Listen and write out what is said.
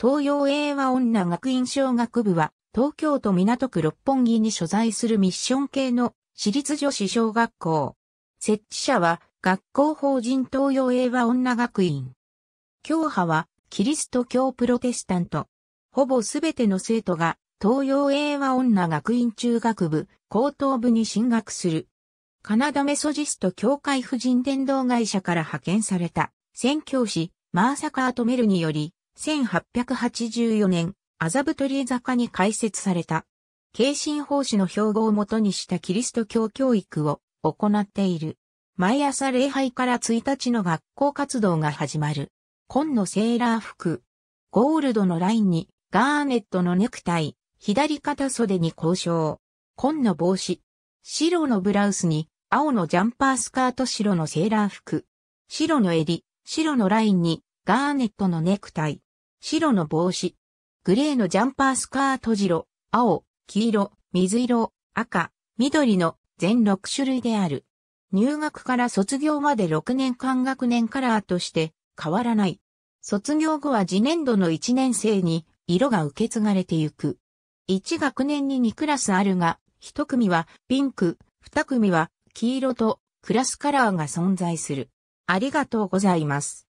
東洋英和女学院小学部は、東京都港区六本木に所在するミッション系の私立女子小学校。設置者は、学校法人東洋英和女学院。教派は、キリスト教プロテスタント。ほぼすべての生徒が、東洋英和女学院中学部、高等部に進学する。カナダメソジスト教会婦人伝道会社から派遣された、宣教師、マーサカートメルにより、1884年、麻布鳥坂に開設された、慶心奉仕の標語をもとにしたキリスト教教育を行っている。毎朝礼拝から1日の学校活動が始まる。紺のセーラー服。ゴールドのラインに、ガーネットのネクタイ、左肩袖に交渉。紺の帽子。白のブラウスに、青のジャンパースカート白のセーラー服。白の襟、白のラインに、ガーネットのネクタイ。白の帽子、グレーのジャンパースカート白、青、黄色、水色、赤、緑の全6種類である。入学から卒業まで6年間学年カラーとして変わらない。卒業後は次年度の1年生に色が受け継がれてゆく。1学年に2クラスあるが、1組はピンク、2組は黄色とクラスカラーが存在する。ありがとうございます。